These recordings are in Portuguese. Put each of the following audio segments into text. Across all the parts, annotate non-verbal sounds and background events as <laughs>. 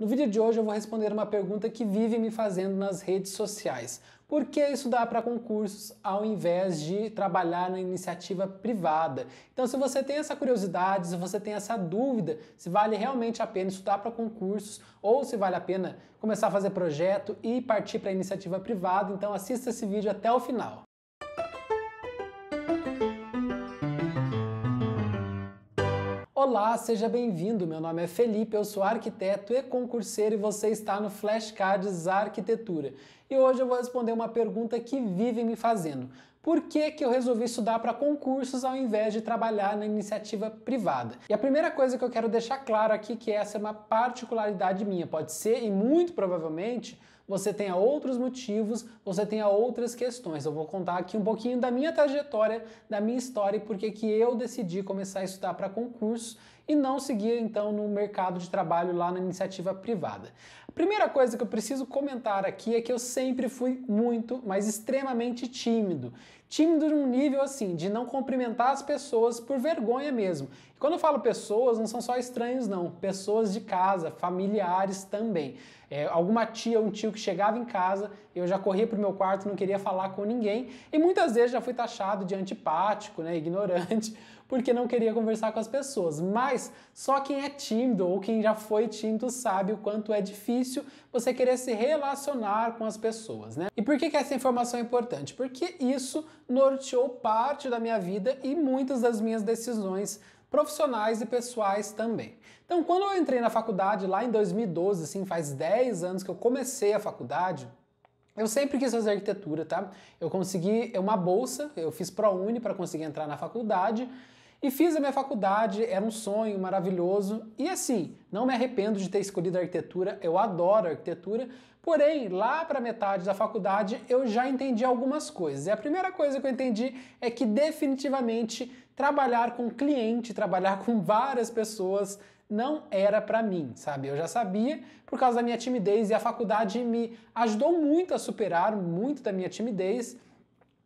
No vídeo de hoje eu vou responder uma pergunta que vive me fazendo nas redes sociais. Por que estudar para concursos ao invés de trabalhar na iniciativa privada? Então, se você tem essa curiosidade, se você tem essa dúvida, se vale realmente a pena estudar para concursos ou se vale a pena começar a fazer projeto e partir para a iniciativa privada, então assista esse vídeo até o final. Olá, seja bem-vindo. Meu nome é Felipe, eu sou arquiteto e concurseiro e você está no Flashcards Arquitetura. E hoje eu vou responder uma pergunta que vivem me fazendo. Por que, que eu resolvi estudar para concursos ao invés de trabalhar na iniciativa privada? E a primeira coisa que eu quero deixar claro aqui que essa é uma particularidade minha, pode ser e muito provavelmente você tenha outros motivos, você tenha outras questões. Eu vou contar aqui um pouquinho da minha trajetória, da minha história e por que eu decidi começar a estudar para concurso e não seguir então no mercado de trabalho lá na iniciativa privada. A primeira coisa que eu preciso comentar aqui é que eu sempre fui muito, mas extremamente tímido. Tímido num nível assim, de não cumprimentar as pessoas por vergonha mesmo. E quando eu falo pessoas, não são só estranhos não, pessoas de casa, familiares também. É, alguma tia, um tio que chegava em casa, eu já corria para o meu quarto, não queria falar com ninguém e muitas vezes já fui taxado de antipático, né, ignorante, <laughs> porque não queria conversar com as pessoas. Mas só quem é tímido ou quem já foi tímido sabe o quanto é difícil você querer se relacionar com as pessoas, né? E por que, que essa informação é importante? Porque isso norteou parte da minha vida e muitas das minhas decisões profissionais e pessoais também. Então, quando eu entrei na faculdade lá em 2012, assim, faz 10 anos que eu comecei a faculdade, eu sempre quis fazer arquitetura, tá? Eu consegui é uma bolsa, eu fiz ProUni para conseguir entrar na faculdade. E fiz a minha faculdade, era um sonho maravilhoso. E assim, não me arrependo de ter escolhido a arquitetura, eu adoro a arquitetura. Porém, lá para metade da faculdade, eu já entendi algumas coisas. E a primeira coisa que eu entendi é que definitivamente trabalhar com cliente, trabalhar com várias pessoas não era para mim, sabe? Eu já sabia por causa da minha timidez e a faculdade me ajudou muito a superar muito da minha timidez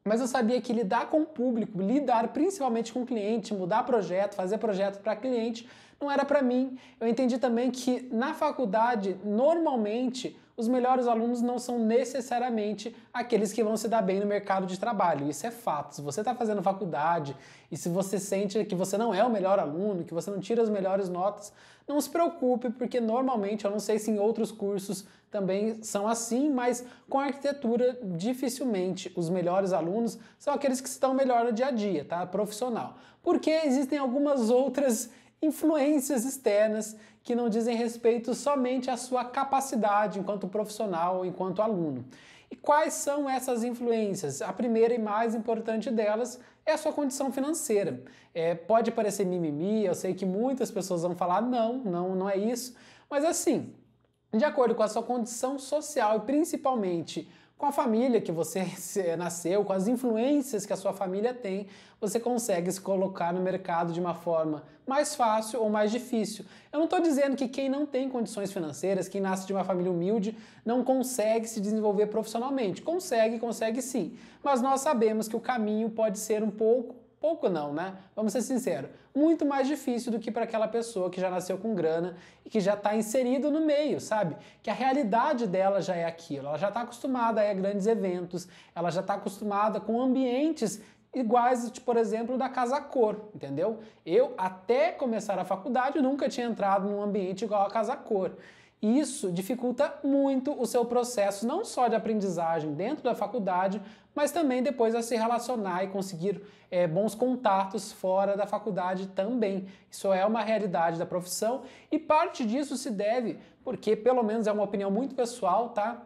mas eu sabia que lidar com o público, lidar principalmente com o cliente, mudar projeto, fazer projeto para cliente, não era para mim. Eu entendi também que na faculdade, normalmente, os melhores alunos não são necessariamente aqueles que vão se dar bem no mercado de trabalho. Isso é fato. Se você está fazendo faculdade e se você sente que você não é o melhor aluno, que você não tira as melhores notas, não se preocupe, porque normalmente, eu não sei se em outros cursos também são assim, mas com arquitetura, dificilmente os melhores alunos são aqueles que estão melhor no dia a dia, tá? Profissional. Porque existem algumas outras influências externas que não dizem respeito somente à sua capacidade enquanto profissional, enquanto aluno. E quais são essas influências? A primeira e mais importante delas é a sua condição financeira. É, pode parecer mimimi, eu sei que muitas pessoas vão falar não, não, não é isso, mas assim, de acordo com a sua condição social e principalmente com a família que você <laughs> nasceu, com as influências que a sua família tem, você consegue se colocar no mercado de uma forma mais fácil ou mais difícil. Eu não estou dizendo que quem não tem condições financeiras, quem nasce de uma família humilde, não consegue se desenvolver profissionalmente. Consegue, consegue sim. Mas nós sabemos que o caminho pode ser um pouco pouco não, né? Vamos ser sinceros, muito mais difícil do que para aquela pessoa que já nasceu com grana e que já está inserido no meio, sabe? Que a realidade dela já é aquilo, ela já está acostumada a grandes eventos, ela já está acostumada com ambientes iguais, tipo, por exemplo, da casa cor, entendeu? Eu, até começar a faculdade, nunca tinha entrado num ambiente igual a casa cor. Isso dificulta muito o seu processo, não só de aprendizagem dentro da faculdade, mas também depois a se relacionar e conseguir é, bons contatos fora da faculdade também. Isso é uma realidade da profissão e parte disso se deve, porque pelo menos é uma opinião muito pessoal, tá?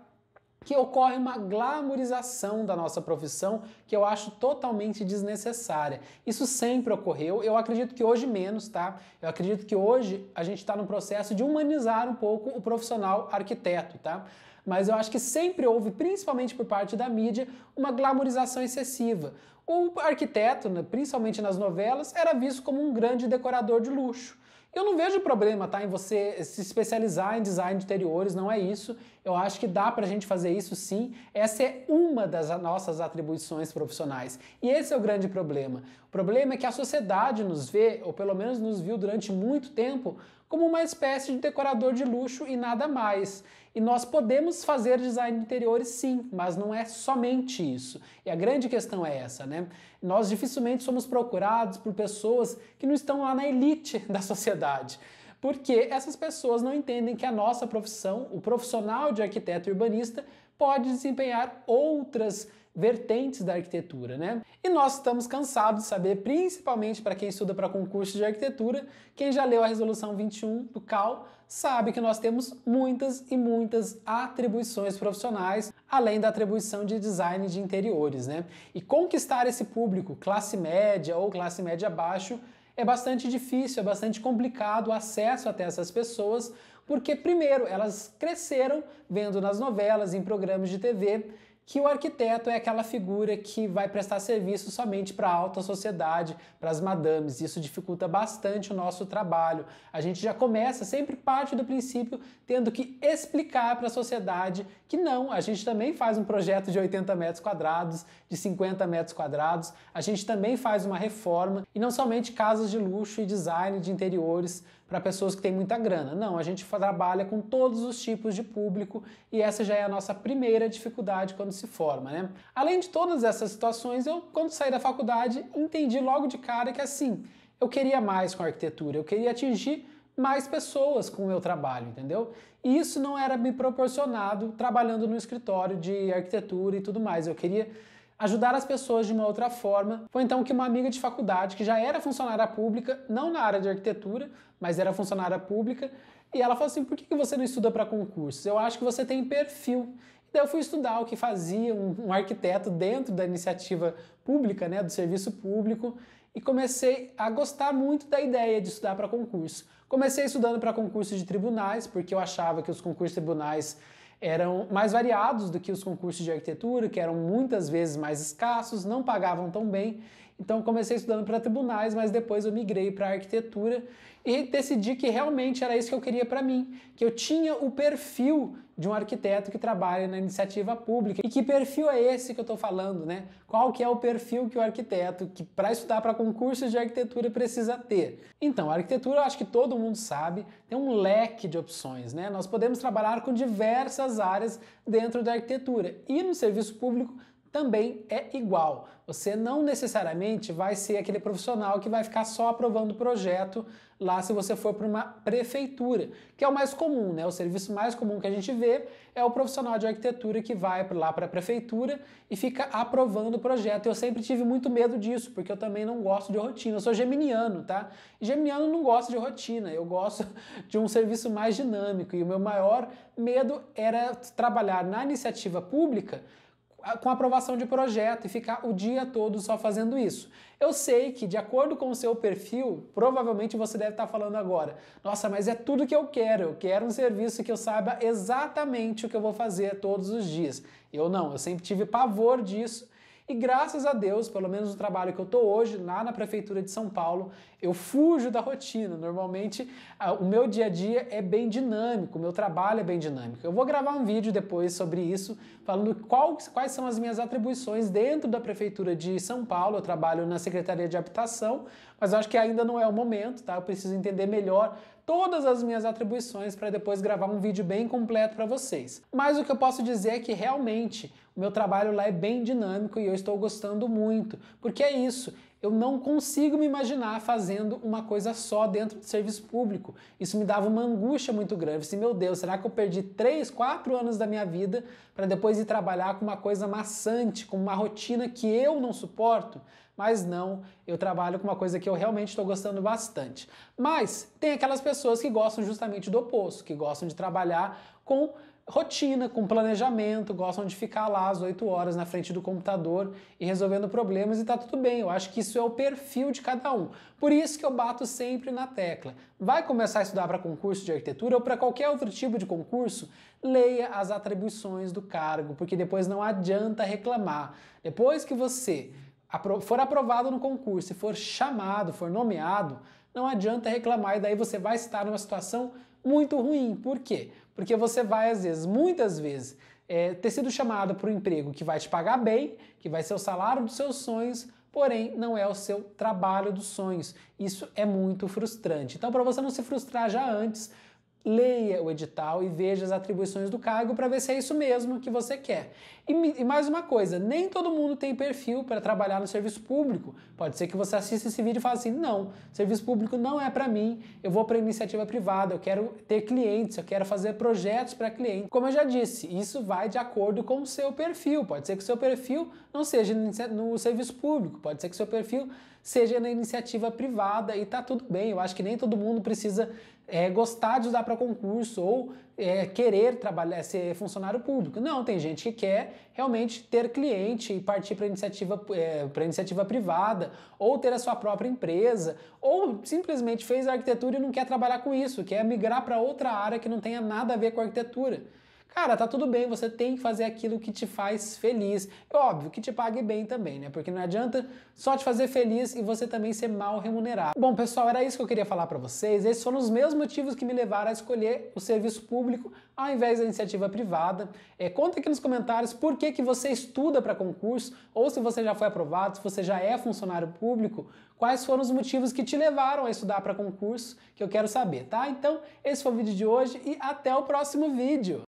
que ocorre uma glamorização da nossa profissão que eu acho totalmente desnecessária. Isso sempre ocorreu, eu acredito que hoje menos, tá? Eu acredito que hoje a gente está no processo de humanizar um pouco o profissional arquiteto, tá? Mas eu acho que sempre houve, principalmente por parte da mídia, uma glamorização excessiva. O arquiteto, né, principalmente nas novelas, era visto como um grande decorador de luxo. Eu não vejo problema, tá, em você se especializar em design de interiores, não é isso. Eu acho que dá para a gente fazer isso sim. Essa é uma das nossas atribuições profissionais. E esse é o grande problema. O problema é que a sociedade nos vê, ou pelo menos nos viu durante muito tempo, como uma espécie de decorador de luxo e nada mais. E nós podemos fazer design de interiores sim, mas não é somente isso. E a grande questão é essa, né? Nós dificilmente somos procurados por pessoas que não estão lá na elite <laughs> da sociedade porque essas pessoas não entendem que a nossa profissão, o profissional de arquiteto urbanista, pode desempenhar outras vertentes da arquitetura, né? E nós estamos cansados de saber, principalmente para quem estuda para concurso de arquitetura, quem já leu a resolução 21 do CAL sabe que nós temos muitas e muitas atribuições profissionais, além da atribuição de design de interiores, né? E conquistar esse público, classe média ou classe média abaixo, é bastante difícil, é bastante complicado o acesso até essas pessoas, porque, primeiro, elas cresceram vendo nas novelas, em programas de TV, que o arquiteto é aquela figura que vai prestar serviço somente para a alta sociedade, para as madames. Isso dificulta bastante o nosso trabalho. A gente já começa sempre parte do princípio tendo que explicar para a sociedade que não, a gente também faz um projeto de 80 metros quadrados, de 50 metros quadrados, a gente também faz uma reforma e não somente casas de luxo e design de interiores para pessoas que têm muita grana. Não, a gente trabalha com todos os tipos de público e essa já é a nossa primeira dificuldade quando se forma, né? Além de todas essas situações, eu quando saí da faculdade entendi logo de cara que assim, eu queria mais com a arquitetura, eu queria atingir mais pessoas com o meu trabalho, entendeu? E isso não era me proporcionado trabalhando no escritório de arquitetura e tudo mais. Eu queria Ajudar as pessoas de uma outra forma foi então que uma amiga de faculdade, que já era funcionária pública, não na área de arquitetura, mas era funcionária pública, e ela falou assim: por que você não estuda para concursos? Eu acho que você tem perfil. E daí eu fui estudar o que fazia um, arquiteto dentro da iniciativa pública, né, do serviço público, e comecei a gostar muito da ideia de estudar para concurso. Comecei estudando para concurso de tribunais, porque eu achava que os concursos tribunais eram mais variados do que os concursos de arquitetura, que eram muitas vezes mais escassos, não pagavam tão bem então comecei estudando para tribunais, mas depois eu migrei para arquitetura e decidi que realmente era isso que eu queria para mim, que eu tinha o perfil de um arquiteto que trabalha na iniciativa pública. E que perfil é esse que eu estou falando, né? Qual que é o perfil que o arquiteto que para estudar para concursos de arquitetura precisa ter? Então, a arquitetura, eu acho que todo mundo sabe, tem um leque de opções, né? Nós podemos trabalhar com diversas áreas dentro da arquitetura. E no serviço público também é igual. Você não necessariamente vai ser aquele profissional que vai ficar só aprovando projeto lá se você for para uma prefeitura, que é o mais comum, né? O serviço mais comum que a gente vê é o profissional de arquitetura que vai lá para a prefeitura e fica aprovando o projeto. Eu sempre tive muito medo disso, porque eu também não gosto de rotina. Eu sou geminiano, tá? E geminiano não gosta de rotina. Eu gosto <laughs> de um serviço mais dinâmico e o meu maior medo era trabalhar na iniciativa pública com aprovação de projeto e ficar o dia todo só fazendo isso. Eu sei que, de acordo com o seu perfil, provavelmente você deve estar falando agora: nossa, mas é tudo que eu quero. Eu quero um serviço que eu saiba exatamente o que eu vou fazer todos os dias. Eu não, eu sempre tive pavor disso e graças a Deus, pelo menos no trabalho que eu estou hoje, lá na Prefeitura de São Paulo, eu fujo da rotina. Normalmente o meu dia a dia é bem dinâmico, o meu trabalho é bem dinâmico. Eu vou gravar um vídeo depois sobre isso, falando qual, quais são as minhas atribuições dentro da Prefeitura de São Paulo. Eu trabalho na Secretaria de Habitação, mas acho que ainda não é o momento, tá? Eu preciso entender melhor todas as minhas atribuições para depois gravar um vídeo bem completo para vocês. Mas o que eu posso dizer é que realmente o meu trabalho lá é bem dinâmico e eu estou gostando muito, porque é isso, eu não consigo me imaginar fazendo uma coisa só dentro do serviço público. Isso me dava uma angústia muito grande. Se assim, meu Deus, será que eu perdi três, quatro anos da minha vida para depois ir trabalhar com uma coisa maçante, com uma rotina que eu não suporto? Mas não, eu trabalho com uma coisa que eu realmente estou gostando bastante. Mas tem aquelas pessoas que gostam justamente do oposto, que gostam de trabalhar com rotina, com planejamento, gostam de ficar lá às 8 horas na frente do computador e resolvendo problemas e tá tudo bem. Eu acho que isso é o perfil de cada um. Por isso que eu bato sempre na tecla. Vai começar a estudar para concurso de arquitetura ou para qualquer outro tipo de concurso? Leia as atribuições do cargo, porque depois não adianta reclamar. Depois que você for aprovado no concurso e for chamado, for nomeado, não adianta reclamar e daí você vai estar numa situação muito ruim. Por quê? Porque você vai, às vezes, muitas vezes, é, ter sido chamado para um emprego que vai te pagar bem, que vai ser o salário dos seus sonhos, porém não é o seu trabalho dos sonhos. Isso é muito frustrante. Então, para você não se frustrar já antes, leia o edital e veja as atribuições do cargo para ver se é isso mesmo que você quer. E, e mais uma coisa, nem todo mundo tem perfil para trabalhar no serviço público. Pode ser que você assista esse vídeo e fale assim: "Não, serviço público não é para mim. Eu vou para iniciativa privada, eu quero ter clientes, eu quero fazer projetos para clientes". Como eu já disse, isso vai de acordo com o seu perfil. Pode ser que o seu perfil não seja no serviço público, pode ser que o seu perfil seja na iniciativa privada e tá tudo bem. Eu acho que nem todo mundo precisa é, gostar de usar para concurso ou é, querer trabalhar, é, ser funcionário público. Não, tem gente que quer realmente ter cliente e partir para iniciativa, é, para iniciativa privada, ou ter a sua própria empresa, ou simplesmente fez arquitetura e não quer trabalhar com isso, quer migrar para outra área que não tenha nada a ver com arquitetura. Cara, tá tudo bem, você tem que fazer aquilo que te faz feliz. É óbvio que te pague bem também, né? Porque não adianta só te fazer feliz e você também ser mal remunerado. Bom, pessoal, era isso que eu queria falar para vocês. Esses foram os meus motivos que me levaram a escolher o serviço público ao invés da iniciativa privada. É, conta aqui nos comentários por que, que você estuda para concurso ou se você já foi aprovado, se você já é funcionário público, quais foram os motivos que te levaram a estudar para concurso, que eu quero saber, tá? Então, esse foi o vídeo de hoje e até o próximo vídeo.